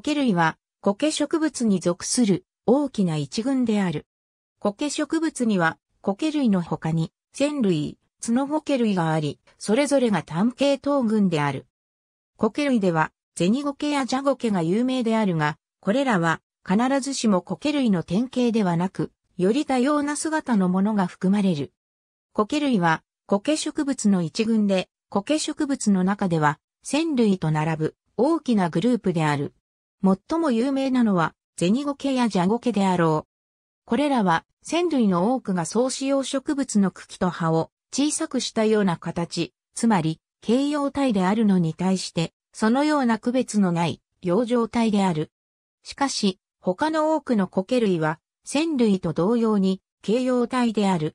苔類は苔植物に属する大きな一群である。苔植物には苔類の他に線類、角苔類があり、それぞれが単系等群である。苔類では銭苔やジゴ苔が有名であるが、これらは必ずしも苔類の典型ではなく、より多様な姿のものが含まれる。苔類は苔植物の一群で、苔植物の中では、線類と並ぶ大きなグループである。最も有名なのは、ゼニゴケやジャゴケであろう。これらは、線類の多くが総使用植物の茎と葉を小さくしたような形、つまり、形容体であるのに対して、そのような区別のない、養状体である。しかし、他の多くの苔類は、線類と同様に、形容体である。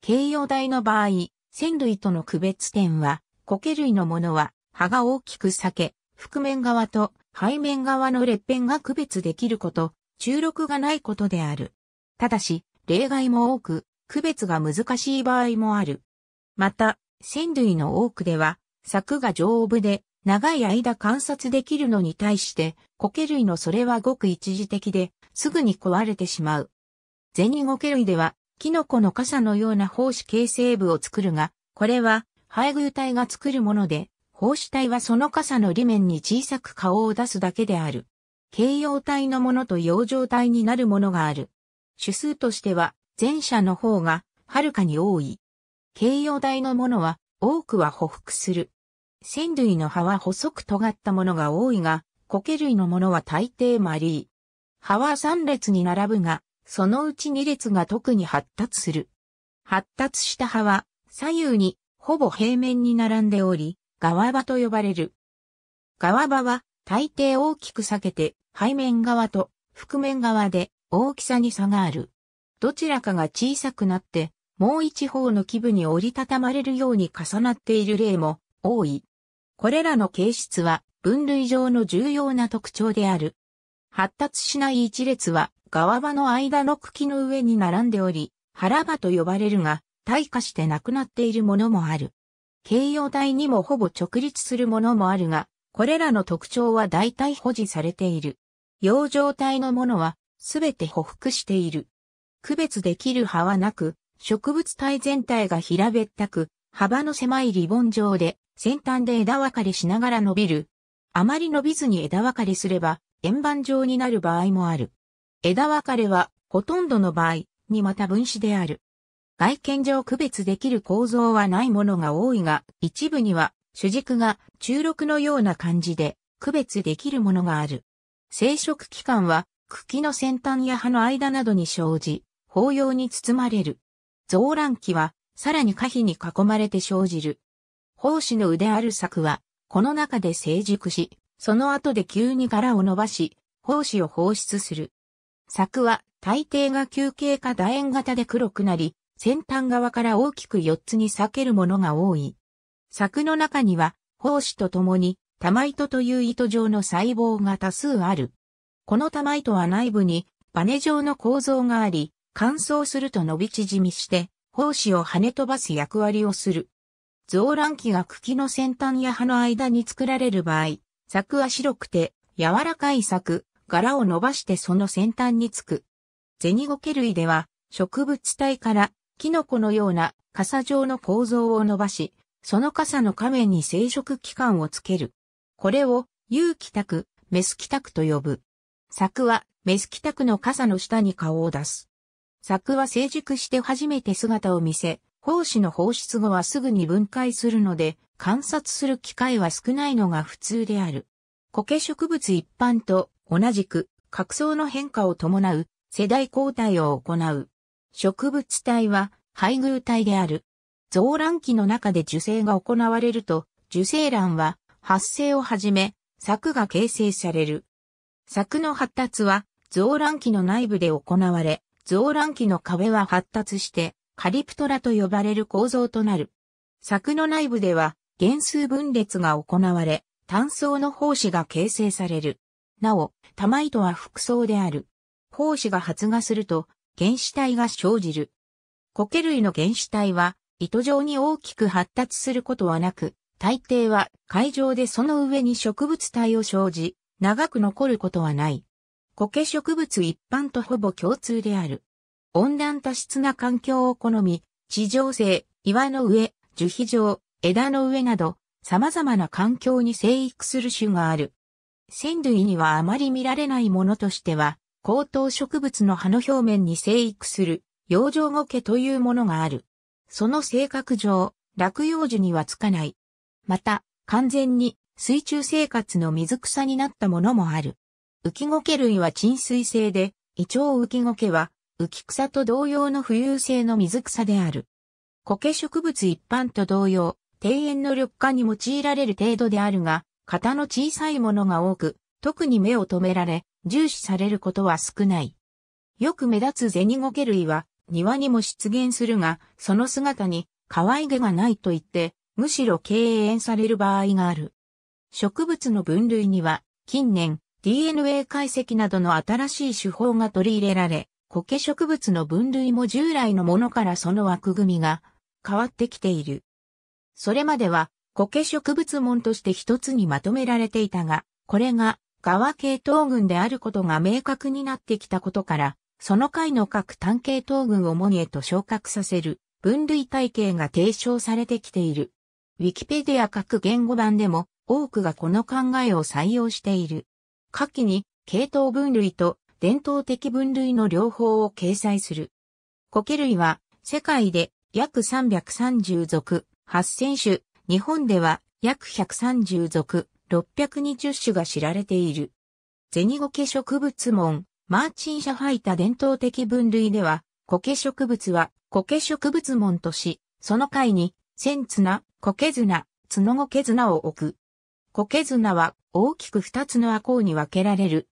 形容体の場合、線類との区別点は、苔類のものは、葉が大きく裂け、覆面側と背面側の裂片が区別できること、注力がないことである。ただし、例外も多く、区別が難しい場合もある。また、線類の多くでは、柵が丈夫で、長い間観察できるのに対して、苔類のそれはごく一時的で、すぐに壊れてしまう。ゼニゴケ類では、キノコの傘のような胞子形成部を作るが、これは、配偶体が作るもので、胞子体はその傘の裏面に小さく顔を出すだけである。形容体のものと養生体になるものがある。種数としては、前者の方が、はるかに多い。形容体のものは、多くは匍匐する。線類の葉は細く尖ったものが多いが、苔類のものは大抵丸い。葉は3列に並ぶが、そのうち2列が特に発達する。発達した葉は、左右に、ほぼ平面に並んでおり、側場と呼ばれる。側場は大抵大きく裂けて背面側と覆面側で大きさに差がある。どちらかが小さくなってもう一方の基部に折りたたまれるように重なっている例も多い。これらの形質は分類上の重要な特徴である。発達しない一列は側場の間の茎の上に並んでおり、腹場と呼ばれるが、退化してなくなっているものもある。形容体にもほぼ直立するものもあるが、これらの特徴は大体保持されている。養生体のものは、すべて補服している。区別できる葉はなく、植物体全体が平べったく、幅の狭いリボン状で、先端で枝分かれしながら伸びる。あまり伸びずに枝分かれすれば、円盤状になる場合もある。枝分かれは、ほとんどの場合、にまた分子である。外見上区別できる構造はないものが多いが、一部には主軸が中六のような感じで区別できるものがある。生殖器官は茎の先端や葉の間などに生じ、包葉に包まれる。増卵期はさらに可否に囲まれて生じる。胞子の腕ある柵は、この中で成熟し、その後で急に柄を伸ばし、胞子を放出する。柵は大抵が球形か楕円型で黒くなり、先端側から大きく4つに裂けるものが多い。柵の中には、胞子と共に、玉糸という糸状の細胞が多数ある。この玉糸は内部に、バネ状の構造があり、乾燥すると伸び縮みして、胞子を跳ね飛ばす役割をする。増卵器が茎の先端や葉の間に作られる場合、柵は白くて、柔らかい柵、柄を伸ばしてその先端につく。ゼニゴケ類では、植物体からキノコのような傘状の構造を伸ばし、その傘の下面に生殖器官をつける。これを、有機宅、メスキ宅と呼ぶ。柵は、メスキ宅の傘の下に顔を出す。柵は成熟して初めて姿を見せ、胞子の放出後はすぐに分解するので、観察する機会は少ないのが普通である。苔植物一般と同じく、角層の変化を伴う世代交代を行う。植物体は配偶体である。増卵期の中で受精が行われると、受精卵は発生をはじめ、柵が形成される。柵の発達は増卵期の内部で行われ、増卵期の壁は発達して、カリプトラと呼ばれる構造となる。柵の内部では、原数分裂が行われ、単層の胞子が形成される。なお、玉糸は複層である。胞子が発芽すると、原子体が生じる。苔類の原子体は、糸状に大きく発達することはなく、大抵は海上でその上に植物体を生じ、長く残ることはない。苔植物一般とほぼ共通である。温暖多湿な環境を好み、地上性、岩の上、樹皮上、枝の上など、様々な環境に生育する種がある。仙類にはあまり見られないものとしては、高等植物の葉の表面に生育する、養生後家というものがある。その性格上、落葉樹にはつかない。また、完全に水中生活の水草になったものもある。浮ゴケ類は沈水性で、胃腸浮ゴケは浮草と同様の浮遊性の水草である。苔植物一般と同様、庭園の緑化に用いられる程度であるが、型の小さいものが多く、特に目を留められ、重視されることは少ない。よく目立つゼニゴケ類は庭にも出現するが、その姿に可愛げがないと言って、むしろ敬遠される場合がある。植物の分類には、近年 DNA 解析などの新しい手法が取り入れられ、苔植物の分類も従来のものからその枠組みが変わってきている。それまでは苔植物門として一つにまとめられていたが、これが側系統群であることが明確になってきたことから、その回の各単系統群をモニへと昇格させる分類体系が提唱されてきている。ウィキペディア各言語版でも多くがこの考えを採用している。下記に系統分類と伝統的分類の両方を掲載する。苔類は世界で約330属、8000種、日本では約130属、620種が知られている。ゼニゴケ植物門、マーチン社った伝統的分類では、苔植物は苔植物門とし、その階に、千綱、苔綱、角苔綱を置く。苔綱は大きく二つの亜ウに分けられる。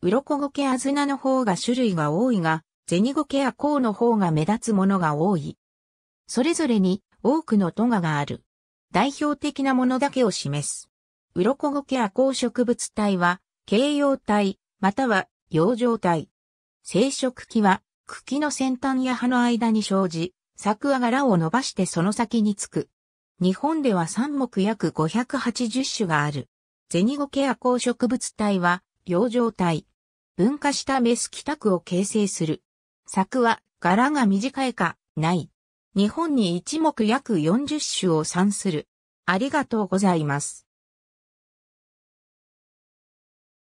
鱗ケアズナの方が種類が多いが、ゼニケアコウの方が目立つものが多い。それぞれに多くのトガがある。代表的なものだけを示す。ウロコゴケ亜ウ植物体は、形容体、または葉状体。生殖器は、茎の先端や葉の間に生じ、あは柄を伸ばしてその先につく。日本では三目約580種がある。ゼニゴケ亜ウ植物体は、葉状体。分化したメス帰宅を形成する。柵は柄が短いか、ない。日本に一目約40種を産する。ありがとうございます。